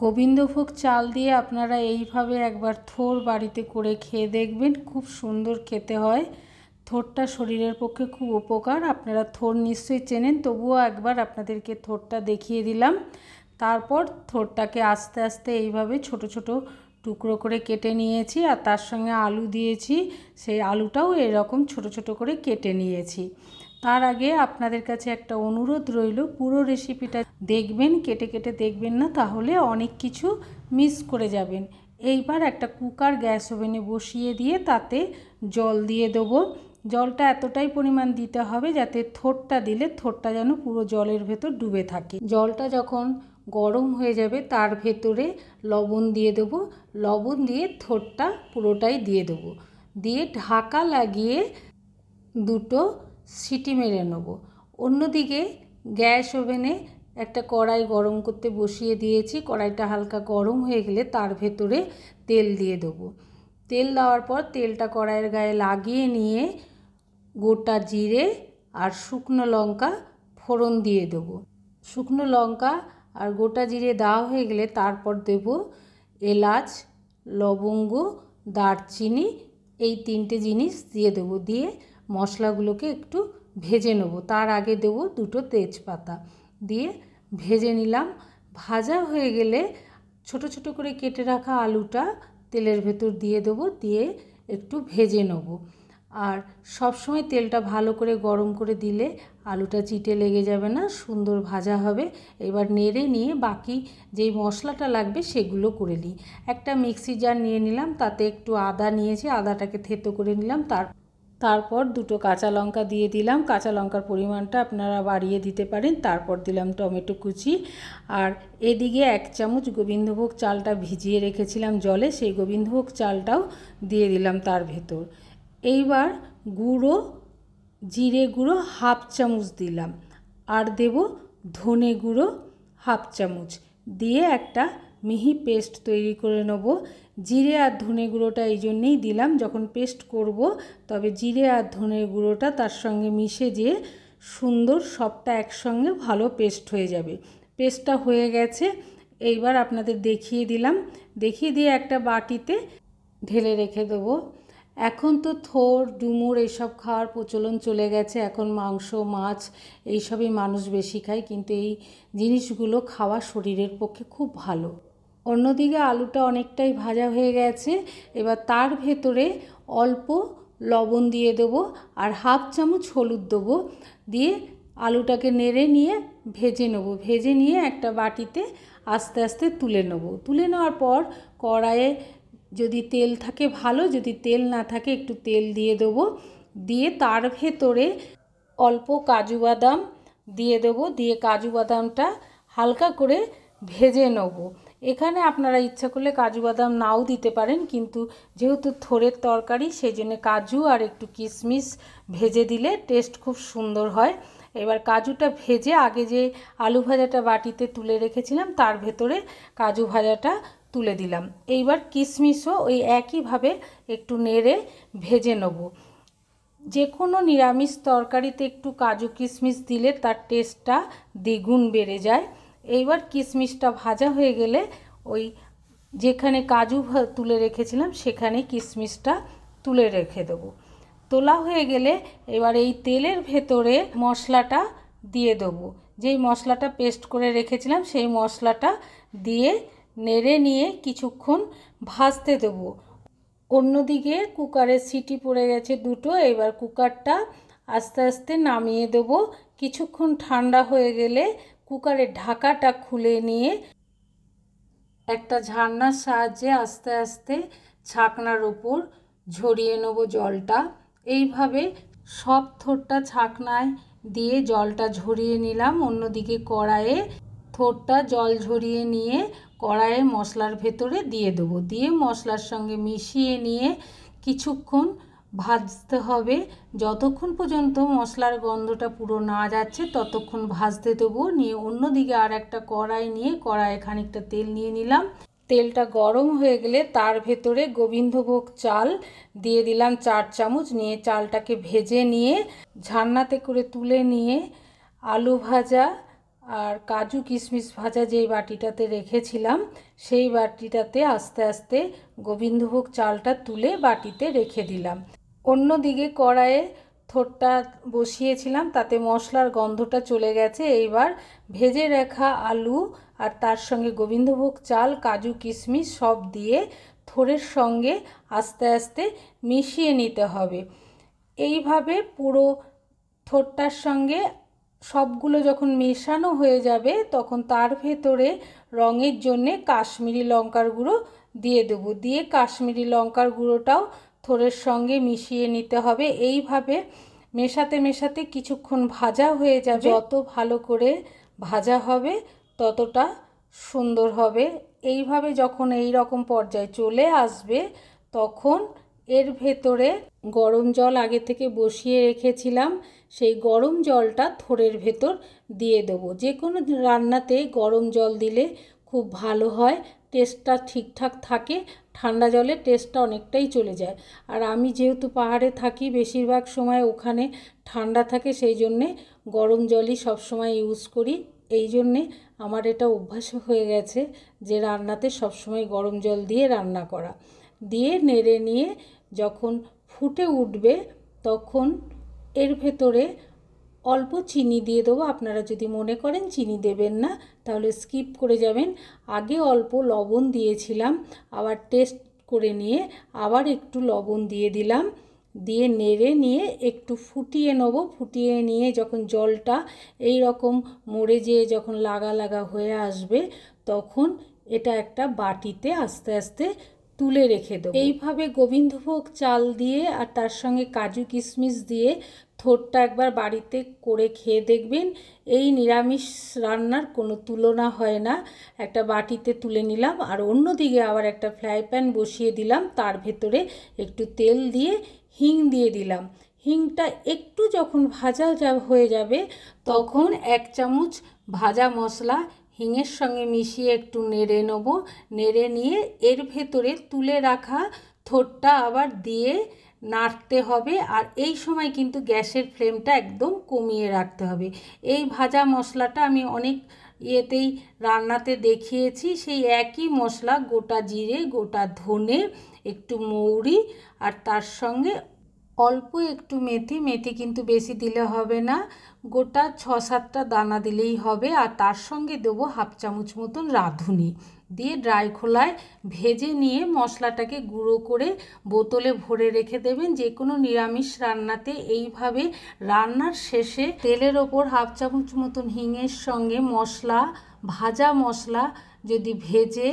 গোবিন্দভোগ চাল দিয়ে আপনারা এইভাবে একবার থোর বাড়িতে করে খেয়ে দেখবেন খুব সুন্দর খেতে হয় থোরটা শরীরের পক্ষে খুব উপকার আপনারা থোর নিশ্চয়ই চেনেন তবুও একবার আপনাদেরকে থোরটা দেখিয়ে দিলাম তারপর থোরটাকে আস্তে আস্তে এইভাবে ছোট ছোট টুকরো করে কেটে নিয়েছি আর তার সঙ্গে আলু দিয়েছি সেই আলুটাও এরকম ছোট ছোট করে কেটে নিয়েছি তার আগে আপনাদের কাছে একটা অনুরোধ রইল পুরো রেসিপিটা দেখবেন কেটে কেটে দেখবেন না তাহলে অনেক কিছু মিস করে যাবেন এইবার একটা কুকার গ্যাস ওভেনে বসিয়ে দিয়ে তাতে জল দিয়ে দেবো জলটা এতটাই পরিমাণ দিতে হবে যাতে থোটটা দিলে থোটটা যেন পুরো জলের ভেতর ডুবে থাকে জলটা যখন গরম হয়ে যাবে তার ভেতরে লবণ দিয়ে দেবো লবণ দিয়ে থোটটা পুরোটাই দিয়ে দেবো দিয়ে ঢাকা লাগিয়ে দুটো সিটি মেরে নেব অন্যদিকে গ্যাস ওভেনে একটা কড়াই গরম করতে বসিয়ে দিয়েছি কড়াইটা হালকা গরম হয়ে গেলে তার ভেতরে তেল দিয়ে দেবো তেল দেওয়ার পর তেলটা কড়াইয়ের গায়ে লাগিয়ে নিয়ে গোটা জিরে আর শুকনো লঙ্কা ফোড়ন দিয়ে দেব শুকনো লঙ্কা আর গোটা জিরে দেওয়া হয়ে গেলে তারপর দেব এলাচ লবঙ্গ দারচিনি এই তিনটে জিনিস দিয়ে দেবো দিয়ে মশলাগুলোকে একটু ভেজে নেব তার আগে দেব দুটো তেজপাতা দিয়ে ভেজে নিলাম ভাজা হয়ে গেলে ছোট ছোট করে কেটে রাখা আলুটা তেলের ভেতর দিয়ে দেব দিয়ে একটু ভেজে নেব আর সবসময় তেলটা ভালো করে গরম করে দিলে আলুটা চিটে লেগে যাবে না সুন্দর ভাজা হবে এবার নেড়ে নিয়ে বাকি যেই মশলাটা লাগবে সেগুলো করে নিই একটা মিক্সি জার নিয়ে নিলাম তাতে একটু আদা নিয়েছি আদাটাকে থেতো করে নিলাম তার তারপর দুটো কাঁচা লঙ্কা দিয়ে দিলাম কাঁচা লঙ্কার পরিমাণটা আপনারা বাড়িয়ে দিতে পারেন তারপর দিলাম টমেটো কুচি আর এদিকে এক চামচ গোবিন্দভোগ চালটা ভিজিয়ে রেখেছিলাম জলে সেই গোবিন্দভোগ চালটাও দিয়ে দিলাম তার ভেতর এইবার গুঁড়ো জিরে গুঁড়ো হাফ চামচ দিলাম আর দেব ধনে গুঁড়ো হাফ চামচ দিয়ে একটা মিহি পেস্ট তৈরি করে নেব জিরে আর ধনে গুঁড়োটা এই জন্যেই দিলাম যখন পেস্ট করব তবে জিরে আর ধনের গুঁড়োটা তার সঙ্গে মিশে যেয়ে সুন্দর সবটা একসঙ্গে ভালো পেস্ট হয়ে যাবে পেস্টটা হয়ে গেছে এইবার আপনাদের দেখিয়ে দিলাম দেখিয়ে দিয়ে একটা বাটিতে ঢেলে রেখে দেবো এখন তো থোর ডুমুর এইসব খাওয়ার প্রচলন চলে গেছে এখন মাংস মাছ এইসবই মানুষ বেশি খায় কিন্তু এই জিনিসগুলো খাওয়া শরীরের পক্ষে খুব ভালো অন্যদিকে আলুটা অনেকটাই ভাজা হয়ে গেছে এবার তার ভেতরে অল্প লবণ দিয়ে দেবো আর হাফ চামচ হলুদ দেবো দিয়ে আলুটাকে নেড়ে নিয়ে ভেজে নেব ভেজে নিয়ে একটা বাটিতে আস্তে আস্তে তুলে নেব তুলে নেওয়ার পর কড়াইয়ে যদি তেল থাকে ভালো যদি তেল না থাকে একটু তেল দিয়ে দেব দিয়ে তার ভেতরে অল্প কাজু বাদাম দিয়ে দেব দিয়ে কাজু বাদামটা হালকা করে ভেজে নেব এখানে আপনারা ইচ্ছা করলে কাজু বাদাম নাও দিতে পারেন কিন্তু যেহেতু থোরের তরকারি সেই জন্য কাজু আর একটু কিশমিশ ভেজে দিলে টেস্ট খুব সুন্দর হয় এবার কাজুটা ভেজে আগে যে আলু ভাজাটা বাটিতে তুলে রেখেছিলাম তার ভেতরে কাজু ভাজাটা তুলে দিলাম এইবার কিশমিশও ওই একইভাবে একটু নেড়ে ভেজে নেব যে কোনো নিরামিষ তরকারিতে একটু কাজু কিশমিশ দিলে তার টেস্টটা দ্বিগুণ বেড়ে যায় এইবার কিশমিশটা ভাজা হয়ে গেলে ওই যেখানে কাজু তুলে রেখেছিলাম সেখানে কিশমিশটা তুলে রেখে দেবো তোলা হয়ে গেলে এবার এই তেলের ভেতরে মশলাটা দিয়ে দেবো যেই মশলাটা পেস্ট করে রেখেছিলাম সেই মশলাটা দিয়ে নেড়ে নিয়ে কিছুক্ষণ ভাজতে দেবো অন্যদিকে কুকারে সিটি পড়ে গেছে দুটো এবার কুকারটা আস্তে আস্তে নামিয়ে দেব কিছুক্ষণ ঠান্ডা হয়ে গেলে কুকারের ঢাকাটা খুলে নিয়ে একটা ঝান্নার সাহায্যে আস্তে আস্তে ছাকনার ওপর ঝরিয়ে নেব জলটা এইভাবে সব থোরটা ছাকনায় দিয়ে জলটা ঝরিয়ে নিলাম অন্যদিকে কড়াইয়ে থোরটা জল ঝরিয়ে নিয়ে কড়াইয়ে মশলার ভেতরে দিয়ে দেবো দিয়ে মশলার সঙ্গে মিশিয়ে নিয়ে কিছুক্ষণ ভাজতে হবে যতক্ষণ পর্যন্ত মশলার গন্ধটা পুরো না যাচ্ছে ততক্ষণ ভাজতে দেবো নিয়ে অন্যদিকে আর একটা কড়াই নিয়ে কড়াইয়ে খানিকটা তেল নিয়ে নিলাম তেলটা গরম হয়ে গেলে তার ভেতরে গোবিন্দভোগ চাল দিয়ে দিলাম চার চামচ নিয়ে চালটাকে ভেজে নিয়ে ঝান্নাতে করে তুলে নিয়ে আলু ভাজা আর কাজু কিশমিশ ভাজা যেই বাটিটাতে রেখেছিলাম সেই বাটিটাতে আস্তে আস্তে গোবিন্দভোগ চালটা তুলে বাটিতে রেখে দিলাম অন্যদিকে কড়াইয়ে থোরটা বসিয়েছিলাম তাতে মশলার গন্ধটা চলে গেছে এইবার ভেজে রাখা আলু আর তার সঙ্গে গোবিন্দভোগ চাল কাজু কিশমিশ সব দিয়ে থোরের সঙ্গে আস্তে আস্তে মিশিয়ে নিতে হবে এইভাবে পুরো থোরটার সঙ্গে সবগুলো যখন মেশানো হয়ে যাবে তখন তার ভেতরে রঙের জন্যে কাশ্মীরি লঙ্কার গুঁড়ো দিয়ে দেবো দিয়ে কাশ্মীরি লঙ্কার গুঁড়োটাও থোরের সঙ্গে মিশিয়ে নিতে হবে এইভাবে মেশাতে মেশাতে কিছুক্ষণ ভাজা হয়ে যাবে যত ভালো করে ভাজা হবে ততটা সুন্দর হবে এইভাবে যখন এই রকম পর্যায়ে চলে আসবে তখন এর ভেতরে গরম জল আগে থেকে বসিয়ে রেখেছিলাম সেই গরম জলটা থোরের ভেতর দিয়ে দেবো যে কোনো রান্নাতে গরম জল দিলে খুব ভালো হয় টেস্টটা ঠিকঠাক থাকে ঠান্ডা জলে টেস্টটা অনেকটাই চলে যায় আর আমি যেহেতু পাহাড়ে থাকি বেশিরভাগ সময় ওখানে ঠান্ডা থাকে সেই জন্যে গরম জলই সবসময় ইউজ করি এই জন্যে আমার এটা অভ্যাস হয়ে গেছে যে রান্নাতে সবসময় গরম জল দিয়ে রান্না করা দিয়ে নেড়ে নিয়ে যখন ফুটে উঠবে তখন এর ভেতরে অল্প চিনি দিয়ে দেবো আপনারা যদি মনে করেন চিনি দেবেন না তাহলে স্কিপ করে যাবেন আগে অল্প লবণ দিয়েছিলাম আবার টেস্ট করে নিয়ে আবার একটু লবণ দিয়ে দিলাম দিয়ে নেড়ে নিয়ে একটু ফুটিয়ে নেবো ফুটিয়ে নিয়ে যখন জলটা এই রকম মরে যেয়ে যখন লাগা লাগা হয়ে আসবে তখন এটা একটা বাটিতে আস্তে আস্তে তুলে রেখে দেবো এইভাবে গোবিন্দভোগ চাল দিয়ে আর তার সঙ্গে কাজু কিশমিশ দিয়ে থোরটা একবার বাড়িতে করে খেয়ে দেখবেন এই নিরামিষ রান্নার কোনো তুলনা হয় না একটা বাটিতে তুলে নিলাম আর অন্যদিকে আবার একটা ফ্রাই প্যান বসিয়ে দিলাম তার ভেতরে একটু তেল দিয়ে হিং দিয়ে দিলাম হিংটা একটু যখন ভাজা হয়ে যাবে তখন এক চামচ ভাজা মশলা হিঙের সঙ্গে মিশিয়ে একটু নেড়ে নেব নেড়ে নিয়ে এর ভেতরে তুলে রাখা থোটটা আবার দিয়ে নাড়তে হবে আর এই সময় কিন্তু গ্যাসের ফ্লেমটা একদম কমিয়ে রাখতে হবে এই ভাজা মশলাটা আমি অনেক ইয়েতেই রান্নাতে দেখিয়েছি সেই একই মশলা গোটা জিরে গোটা ধনে একটু মৌরি আর তার সঙ্গে অল্প একটু মেথি মেথি কিন্তু বেশি দিলে হবে না গোটা ছ সাতটা দানা দিলেই হবে আর তার সঙ্গে দেবো হাফ চামচ মতন রাঁধুনি দিয়ে ড্রাই খোলায় ভেজে নিয়ে মশলাটাকে গুঁড়ো করে বোতলে ভরে রেখে দেবেন যে কোনো নিরামিষ রান্নাতে এইভাবে রান্নার শেষে তেলের ওপর হাফ চামচ মতন হিঙের সঙ্গে মশলা ভাজা মশলা যদি ভেজে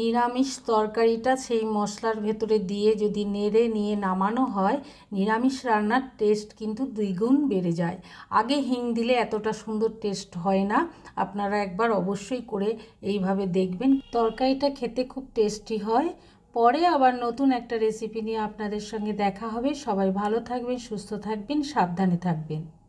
নিরামিষ তরকারিটা সেই মশলার ভেতরে দিয়ে যদি নেড়ে নিয়ে নামানো হয় নিরামিষ রান্নার টেস্ট কিন্তু দ্বিগুণ বেড়ে যায় আগে হিং দিলে এতটা সুন্দর টেস্ট হয় না আপনারা একবার অবশ্যই করে এইভাবে দেখবেন তরকারিটা খেতে খুব টেস্টি হয় পরে আবার নতুন একটা রেসিপি নিয়ে আপনাদের সঙ্গে দেখা হবে সবাই ভালো থাকবেন সুস্থ থাকবেন সাবধানে থাকবেন